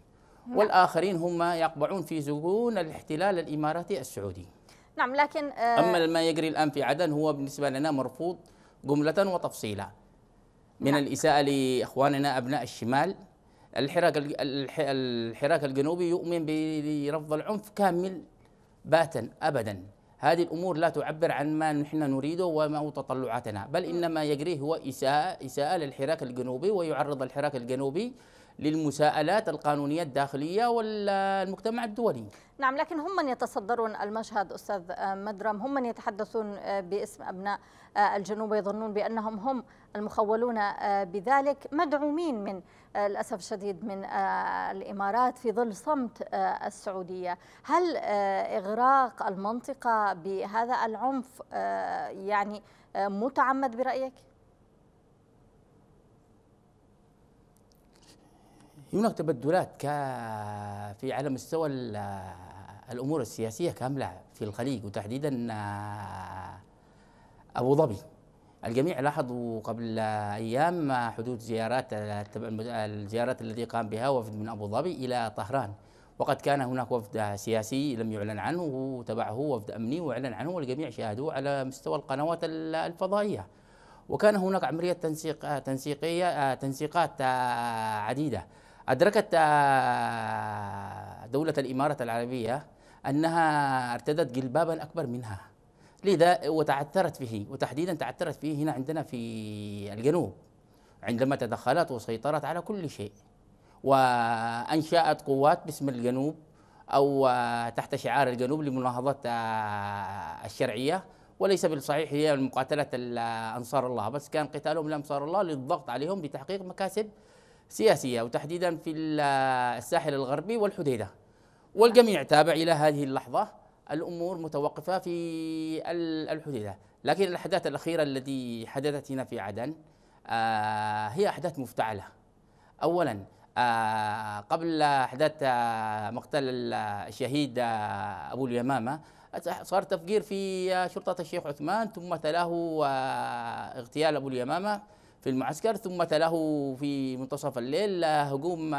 نعم. والآخرين هم يقبعون في سجون الاحتلال الإماراتي السعودي نعم لكن آه أما ما يجري الآن في عدن هو بالنسبة لنا مرفوض جملة وتفصيلا من نعم. الإساءة لإخواننا أبناء الشمال الحراك الحراك الجنوبي يؤمن برفض العنف كامل باتا أبدا هذه الأمور لا تعبر عن ما نحن نريده وما هو تطلعاتنا بل نعم. إنما يجري هو إساءة, إساءة للحراك الجنوبي ويعرض الحراك الجنوبي للمساءلات القانونية الداخلية والمجتمع الدولي نعم لكن هم من يتصدرون المشهد أستاذ مدرم هم من يتحدثون باسم أبناء الجنوب يظنون بأنهم هم المخولون بذلك مدعومين من للأسف الشديد من الإمارات في ظل صمت السعودية هل إغراق المنطقة بهذا العنف يعني متعمد برأيك؟ هناك تبدلات في على مستوى الامور السياسيه كامله في الخليج وتحديدا آه، ابو ظبي الجميع لاحظوا قبل ايام حدوث زيارات الزيارات التي قام بها وفد من ابو ظبي الى طهران وقد كان هناك وفد سياسي لم يعلن عنه تبعه وفد امني واعلن عنه والجميع شاهدوه على مستوى القنوات الفضائيه وكان هناك عمليه تنسيق تنسيقيه آه، تنسيقات آه، عديده أدركت آه، دولة الإمارة العربية أنها ارتدت جلبابا أكبر منها لذا وتعثرت فيه وتحديدا تعثرت فيه هنا عندنا في الجنوب عندما تدخلت وسيطرت على كل شيء وأنشأت قوات باسم الجنوب أو آه، تحت شعار الجنوب لمناهضة الشرعية وليس بالصحيح هي مقاتلة أنصار الله بس كان قتالهم لأنصار الله للضغط عليهم لتحقيق مكاسب سياسية وتحديدا في الساحل الغربي والحديدة والجميع تابع إلى هذه اللحظة الأمور متوقفة في الحديدة لكن الأحداث الأخيرة التي حدثت هنا في عدن آه، هي أحداث مفتعلة أولا آه، قبل أحداث آه، مقتل الشهيد أبو اليمامة صار تفجير في شرطة الشيخ عثمان ثم تلاه اغتيال أبو اليمامة في المعسكر ثم تلاه في منتصف الليل هجوم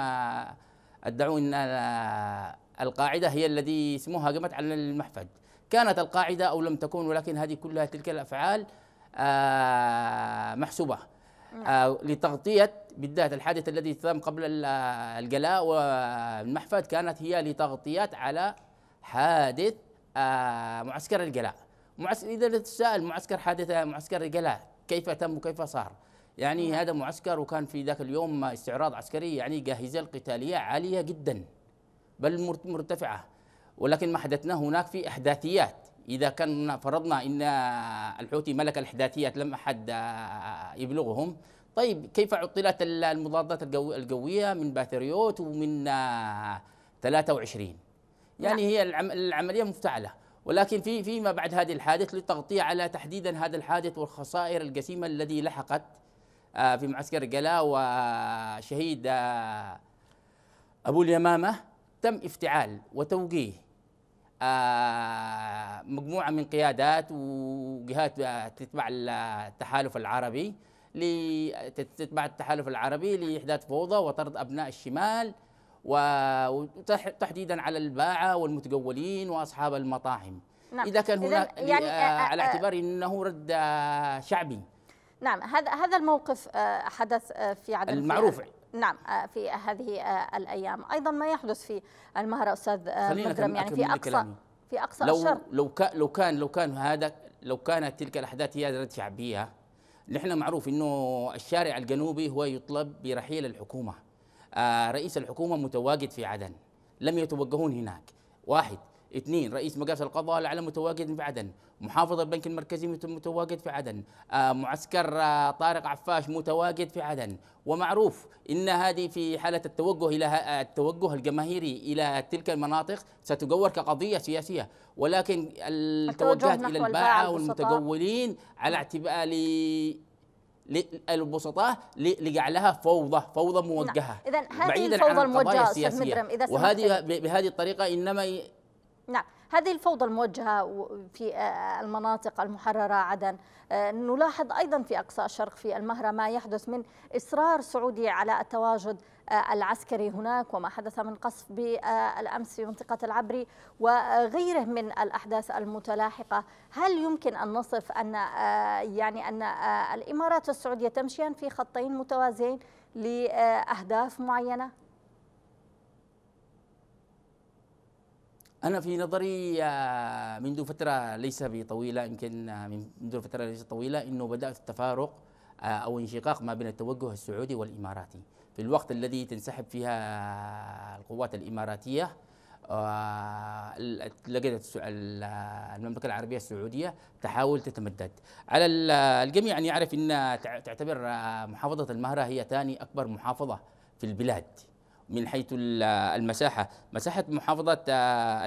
ادعوا آه، ان آه، القاعده هي الذي اسمه هاجمت على المحفد كانت القاعده او لم تكن ولكن هذه كلها تلك الافعال آه، محسوبه نعم. لتغطيه بالذات الحادث الذي تم قبل الجلاء والمحفد كانت هي لتغطيات على حادث معسكر الجلاء اذا تتساءل معسكر حادث معسكر الجلاء كيف تم وكيف صار يعني هذا معسكر وكان في ذاك اليوم استعراض عسكري يعني جاهزة القتالية عالية جدا بل مرتفعة ولكن ما حدثنا هناك في أحداثيات إذا كان فرضنا أن الحوثي ملك الأحداثيات لم أحد آه، يبلغهم طيب كيف عطلت المضادات القوية من باتريوت ومن 23 آه، يعني نعم. هي العملية مفتعلة ولكن في فيما بعد هذه الحادث للتغطية على تحديدا هذا الحادث والخسائر الجسيمة الذي لحقت آه، في معسكر قلاء وشهيد آه، أبو اليمامة تم افتعال وتوجيه آه، مجموعة من قيادات وجهات تتبع التحالف العربي تتبع التحالف العربي لإحداث فوضى وطرد أبناء الشمال وتحديدا على الباعة والمتجولين وأصحاب المطاعم نعم. إذا كان هناك يعني على اعتبار أنه رد شعبي نعم هذا هذا الموقف آه، حدث آه، في عدن المعروف يعني. نعم آه، في هذه الايام ايضا ما يحدث في المهر استاذ مكرم يعني في اقصى في اقصى لو الشرق لو لو كان لو كان هذا لو كانت تلك الاحداث هي ذات شعبيه نحن معروف انه الشارع الجنوبي هو يطلب برحيل الحكومه رئيس الحكومه متواجد في عدن لم يتوجهون هناك واحد اثنين رئيس مجلس القضاء الاعلى متواجد في عدن محافظ البنك المركزي متواجد في عدن آه، معسكر آه، طارق عفاش متواجد في عدن ومعروف ان هذه في حاله التوجه الى آه، التوجه الجماهيري الى تلك المناطق ستجور كقضيه سياسيه ولكن التوجهات الى الباعه والمتجولين على اعتبار للبسطاء لجعلها فوضى فوضى نعم. موجهه نعم. اذا هذه الفوضى الموجهه استاذ مدرم اذا وهذه بهذه الطريقه انما نعم هذه الفوضى الموجهة في آه، آه، المناطق المحررة عدن آه، نلاحظ أيضا في أقصى الشرق في المهرة ما يحدث من إصرار سعودي على التواجد العسكري هناك وما حدث من قصف بالأمس في منطقة العبري وغيره من الأحداث المتلاحقة هل يمكن أن نصف أن يعني أن الإمارات والسعودية تمشيان في خطين متوازيين لأهداف معينة؟ أنا في نظري آه، منذ فترة ليس بطويلة يمكن آه، منذ فترة ليس طويلة أنه بدأت التفارق آه، أو انشقاق ما بين التوجه السعودي والإماراتي في الوقت الذي تنسحب فيها القوات الإماراتية لقيت المملكة العربية السعودية تحاول تتمدد على الجميع أن يعرف أن تعتبر محافظة المهرة هي ثاني أكبر محافظة في البلاد من حيث المساحه مساحه محافظه آه،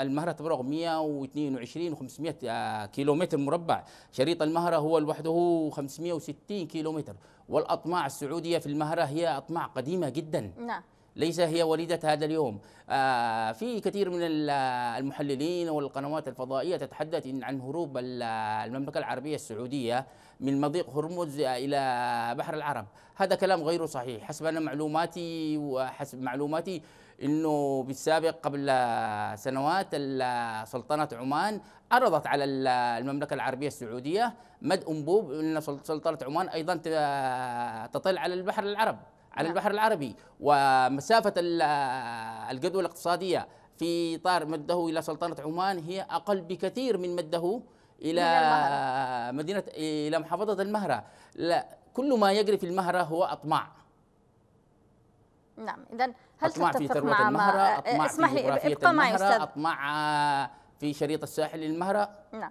المهره تبلغ 122 500 آه، كيلومتر مربع شريط المهره هو لوحده 560 كيلومتر والاطماع السعوديه في المهره هي اطماع قديمه جدا نعم ليس هي وليدة هذا اليوم آه، في كثير من المحللين والقنوات الفضائية تتحدث عن هروب المملكة العربية السعودية من مضيق هرمز إلى بحر العرب هذا كلام غير صحيح حسب أنا معلوماتي وحسب معلوماتي أنه بالسابق قبل سنوات سلطنة عمان عرضت على المملكة العربية السعودية مد أنبوب أن سلطنة عمان أيضا تطل على البحر العرب على نعم. البحر العربي ومسافة الجدوى الاقتصادية في اطار مده إلى سلطنة عمان هي أقل بكثير من مده الى المهرة. مدينه الى محافظه المهره لا كل ما يجري في المهره هو اطماع نعم اذا هل أطمع تتفق في ثروة مع المهرة أطمع اسمح في لي ابقى معي استاذ اطماع في شريط الساحل للمهرة نعم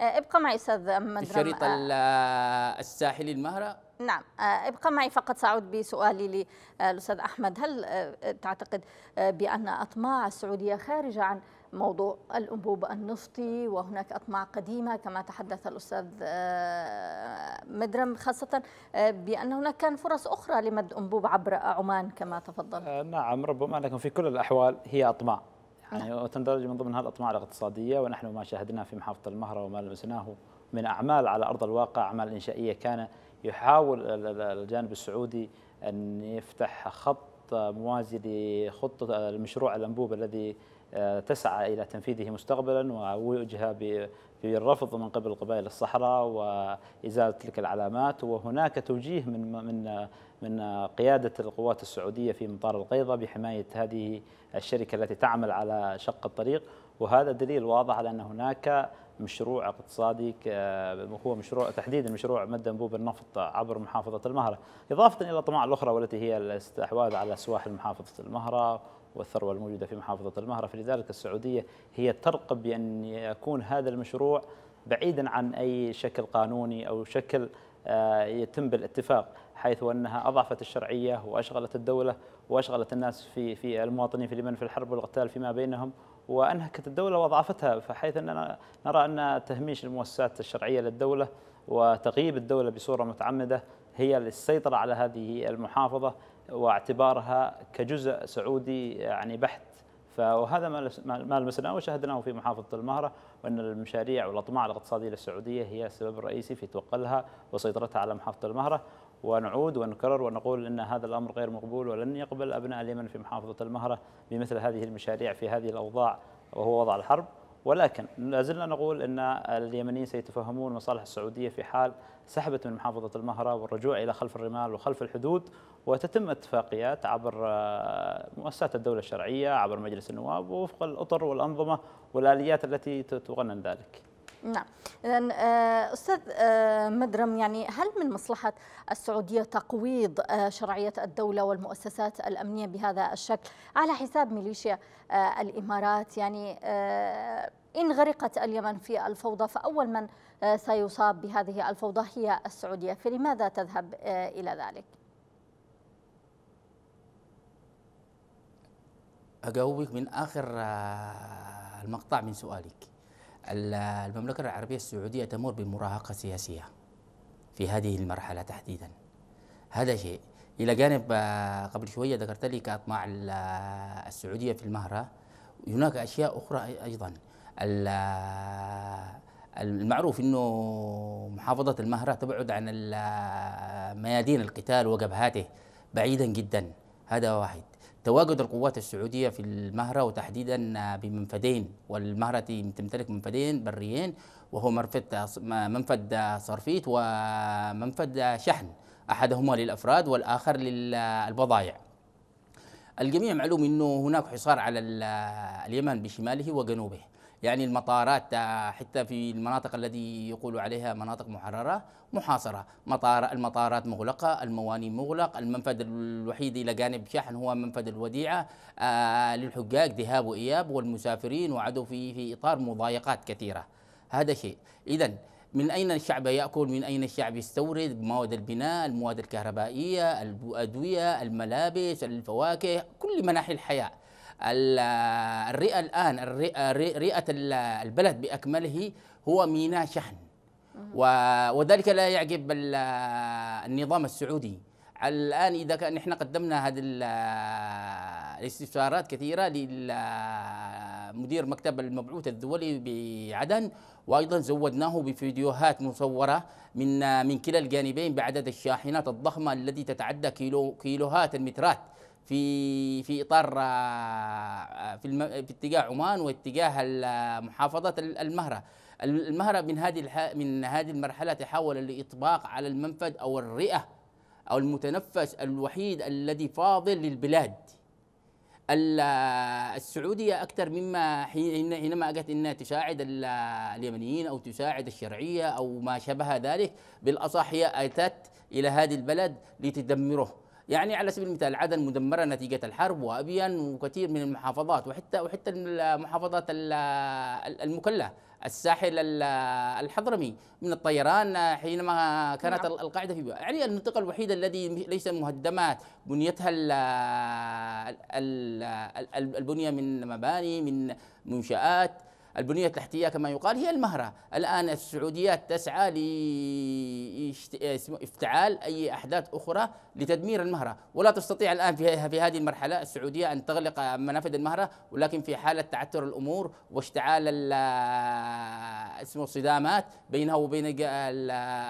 آه، ابقى معي استاذ محمد الشريط آه، الساحلي المهره نعم آه، ابقى معي فقط سأعود بسؤالي للأستاذ أحمد هل تعتقد بأن أطماع السعودية خارجة عن موضوع الأنبوب النفطي وهناك أطماع قديمة كما تحدث الأستاذ مدرم خاصة بأن هناك كان فرص أخرى لمد أنبوب عبر عمان كما تفضل نعم ربما لكن في كل الأحوال هي أطماع يعني وتندرج من ضمنها الأطماع الاقتصادية ونحن ما شاهدناه في محافظة المهرة وما لمسناه من أعمال على أرض الواقع أعمال إنشائية كان يحاول الجانب السعودي أن يفتح خط موازي لخطة المشروع الأنبوب الذي آه، تسعى إلى تنفيذه مستقبلا ووجه بالرفض من قبل قبائل الصحراء وإزالة تلك العلامات وهناك توجيه من من من قيادة القوات السعودية في مطار القيضة بحماية هذه الشركة التي تعمل على شق الطريق وهذا دليل واضح على أن هناك مشروع اقتصادي هو مشروع تحديدا مشروع مد انبوب النفط عبر محافظة المهرة إضافة إلى الطمع الأخرى والتي هي الاستحواذ على سواحل محافظة المهرة والثروة الموجودة في محافظة المهرة فلذلك السعودية هي ترقب بأن يكون هذا المشروع بعيدا عن أي شكل قانوني أو شكل آه، يتم بالاتفاق حيث انها اضعفت الشرعيه واشغلت الدوله واشغلت الناس في في المواطنين في اليمن في الحرب والقتال فيما بينهم وانهكت الدوله واضعفتها فحيث اننا نرى ان تهميش المؤسسات الشرعيه للدوله وتغييب الدوله بصوره متعمده هي السيطره على هذه المحافظه واعتبارها كجزء سعودي يعني بحت فهذا ما لمسناه وشاهدناه في محافظه المهره وان المشاريع والاطماع الاقتصاديه للسعوديه هي السبب الرئيسي في توقلها وسيطرتها على محافظه المهره ونعود ونكرر ونقول ان هذا الامر غير مقبول ولن يقبل ابناء اليمن في محافظه المهره بمثل هذه المشاريع في هذه الاوضاع وهو وضع الحرب ولكن لا زلنا نقول ان اليمنيين سيتفهمون مصالح السعوديه في حال سحبت من محافظه المهره والرجوع الى خلف الرمال وخلف الحدود وتتم اتفاقيات عبر آه، مؤسسات الدوله الشرعيه عبر مجلس النواب ووفق الاطر والانظمه والاليات التي تغنن ذلك. نعم اذا آه، استاذ آه، مدرم يعني هل من مصلحه السعوديه تقويض آه، شرعيه الدوله والمؤسسات الامنيه بهذا الشكل على حساب ميليشيا الامارات يعني ان غرقت اليمن في الفوضى فاول من سيصاب بهذه الفوضى هي السعوديه فلماذا تذهب الى ذلك؟ أجاوبك من آخر المقطع من سؤالك المملكة العربية السعودية تمر بمراهقة سياسية في هذه المرحلة تحديدا هذا شيء إلى جانب آه، قبل شوية ذكرت لي كأطماع آه، السعودية في المهرة هناك أشياء أخرى أيضا آه، المعروف أنه محافظة المهرة تبعد عن ميادين القتال وجبهاته بعيدا جدا هذا واحد تواجد القوات السعودية في المهرة وتحديدا بمنفذين والمهرة تمتلك منفذين بريين وهو مرفد منفذ صرفيت ومنفذ شحن أحدهما للأفراد والآخر للبضائع الجميع معلوم أنه هناك حصار على اليمن بشماله وجنوبه يعني المطارات آه، حتى في المناطق التي يقول عليها مناطق محررة محاصرة مطار المطارات مغلقة المواني مغلق المنفذ الوحيد إلى جانب شحن هو منفذ الوديعة آه، للحجاج ذهاب وإياب والمسافرين وعدوا في, في إطار مضايقات كثيرة هذا شيء إذا من أين الشعب يأكل من أين الشعب يستورد مواد البناء المواد الكهربائية الأدوية الملابس الفواكه كل مناحي الحياة الرئة الآن رئة البلد بأكمله هو ميناء شحن وذلك لا يعجب النظام السعودي الآن إذا كان نحن قدمنا هذه الاستفسارات كثيرة لمدير مكتب المبعوث الدولي بعدن وأيضا زودناه بفيديوهات مصورة من من كلا الجانبين بعدد الشاحنات الضخمة التي تتعدى كيلو كيلوهات المترات في في اطار آه، آه، في, في اتجاه عمان واتجاه آه، محافظه المهره المهره من هذه الح... من هذه المرحله تحول لإطباق على المنفذ او الرئه او المتنفس الوحيد الذي فاضل للبلاد السعوديه اكثر مما حينما اجت انها تساعد اليمنيين او تساعد الشرعيه او ما شابه ذلك بالاصح هي اتت الى هذه البلد لتدمره يعني على سبيل المثال عدن مدمره نتيجه الحرب وابيان وكثير من المحافظات وحتى وحتى المحافظات المكلة الساحل الحضرمي من الطيران حينما كانت نعم. القاعده في يعني المنطقه الوحيده الذي ليس مهدمات بنيتها البنيه من مباني من منشات البنية التحتية كما يقال هي المهرة الآن السعوديات تسعى لافتعال أي أحداث أخرى لتدمير المهرة ولا تستطيع الآن في, هذه المرحلة السعودية أن تغلق منافذ المهرة ولكن في حالة تعثر الأمور واشتعال اسمه الصدامات بينها وبين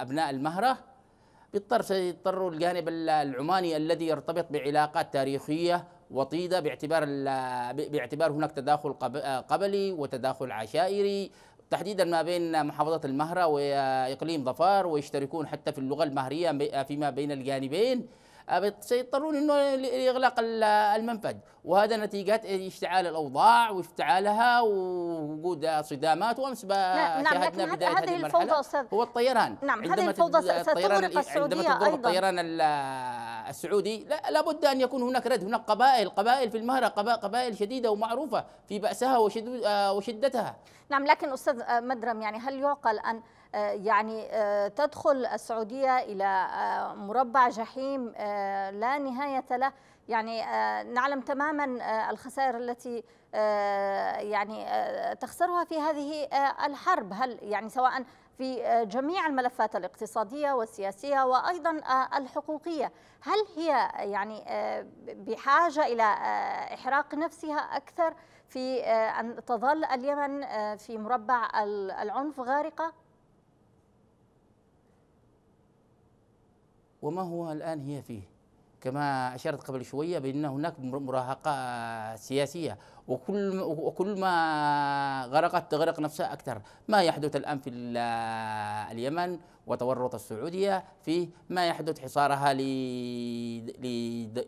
أبناء المهرة بالطرف سيضطروا الجانب العماني الذي يرتبط بعلاقات تاريخية وطيده باعتبار باعتبار هناك تداخل آه، قبلي وتداخل عشائري تحديدا ما بين محافظة المهرة وإقليم ظفار ويشتركون حتى في اللغة المهرية فيما بين الجانبين سيضطرون انه لاغلاق المنفذ وهذا نتيجه اشتعال الاوضاع واشتعالها ووجود صدامات وامس نعم شاهدنا نعم بدايه هذه المرحله أستاذ هو الطيران نعم عندما الفوضى ستغرق السعوديه عندما تضرب الطيران السعودي لا لابد ان يكون هناك رد هناك قبائل قبائل في المهره قبائل شديده ومعروفه في باسها وشدتها نعم لكن استاذ مدرم يعني هل يعقل ان آه، يعني آه، تدخل السعودية إلى آه، مربع جحيم لا نهاية له يعني نعلم تماما الخسائر التي يعني تخسرها في هذه الحرب هل يعني سواء في جميع الملفات الاقتصادية والسياسية وأيضا الحقوقية هل هي يعني بحاجة إلى إحراق نفسها أكثر في أن تظل اليمن في مربع العنف غارقة؟ وما هو الآن هي فيه كما أشرت قبل شوية بأن هناك مراهقة سياسية وكل وكل ما غرقت تغرق نفسها أكثر ما يحدث الآن في اليمن وتورط السعودية في ما يحدث حصارها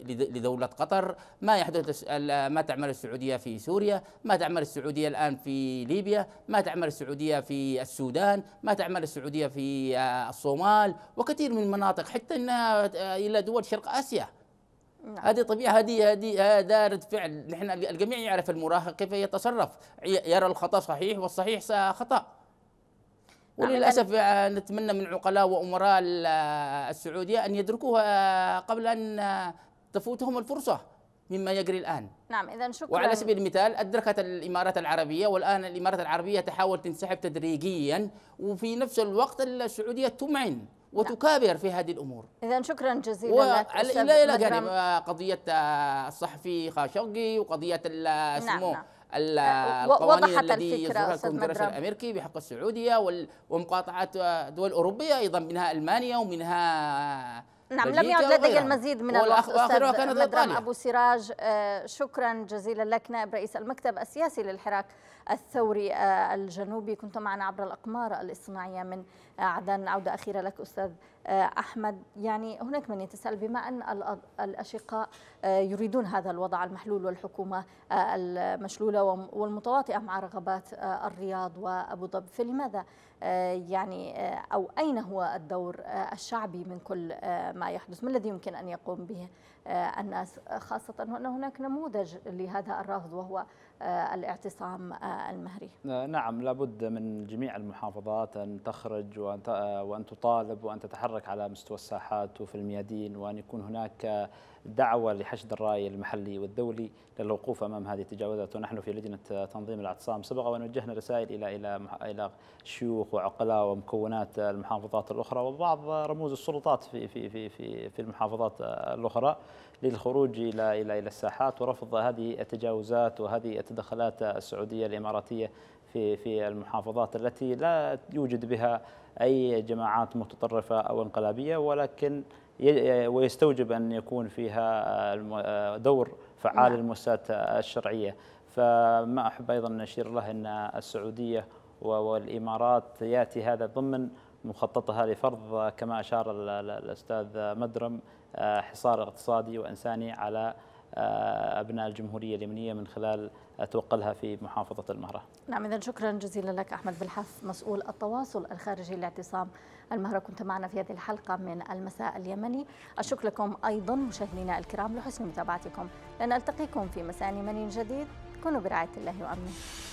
لدولة قطر ما يحدث ما تعمل السعودية في سوريا ما تعمل السعودية الآن في ليبيا ما تعمل السعودية في السودان ما تعمل السعودية في آه، الصومال وكثير من المناطق حتى أنها آه، إلى دول شرق آسيا نعم. هذه طبيعة هذه هذه آه، رد فعل نحن الجميع يعرف المراهق كيف يتصرف يرى الخطأ صحيح والصحيح خطأ نعم، وللاسف آه، نتمنى من عقلاء وامراء آه، السعوديه ان يدركوها آه، قبل ان تفوتهم الفرصه مما يجري الان. نعم اذا شكرا وعلى سبيل المثال ادركت الامارات العربيه والان الامارات العربيه تحاول تنسحب تدريجيا وفي نفس الوقت السعوديه تمعن وتكابر في هذه الامور. اذا شكرا جزيلا وعلى الى الى جانب قضيه الصحفي خاشقجي وقضيه نعم، اسمه نعم نعم. أه، القوانين التي يصدرها الكونغرس الامريكي بحق السعوديه ومقاطعات دول اوروبيه ايضا منها المانيا ومنها نعم لم يعد لدي المزيد من الوقت أستاذ مدرم أبو سراج أه، شكرا جزيلا لك نائب رئيس المكتب السياسي للحراك الثوري آه، الجنوبي كنت معنا عبر الأقمار الاصطناعية من عدن عودة أخيرة لك أستاذ آه، أحمد يعني هناك من يتساءل بما أن الأشقاء آه، يريدون هذا الوضع المحلول والحكومة المشلولة والمتواطئة مع رغبات الرياض وأبو ظبي فلماذا يعني أو أين هو الدور الشعبي من كل ما يحدث ما الذي يمكن أن يقوم به الناس خاصة وأن هناك نموذج لهذا الرفض وهو آه، الاعتصام آه، المهري آه، نعم لابد من جميع المحافظات أن تخرج وأن تطالب وأن تتحرك على مستوى الساحات وفي الميادين وأن يكون هناك دعوة لحشد الرأي المحلي والدولي للوقوف أمام هذه التجاوزات ونحن في لجنة تنظيم الاعتصام سبق وأن وجهنا رسائل إلى إلى إلى شيوخ وعقلاء ومكونات المحافظات الأخرى وبعض رموز السلطات في في في في في المحافظات الأخرى للخروج إلى إلى إلى الساحات ورفض هذه التجاوزات وهذه التدخلات السعودية الإماراتية في في المحافظات التي لا يوجد بها أي جماعات متطرفة أو انقلابية ولكن ويستوجب أن يكون فيها دور فعال للمؤسسات نعم. الشرعية فما أحب أيضا أن أشير له أن السعودية والإمارات يأتي هذا ضمن مخططها لفرض كما أشار الأستاذ مدرم آه، حصار اقتصادي وإنساني على آه، أبناء الجمهورية اليمنية من خلال توقلها في محافظة المهرة نعم إذا شكرا جزيلا لك أحمد بالحف مسؤول التواصل الخارجي لاعتصام المهرة كنت معنا في هذه الحلقة من المساء اليمني الشكر لكم أيضا مشاهدينا الكرام لحسن متابعتكم لنلتقيكم في مساء يمني جديد كونوا برعاية الله وأمنه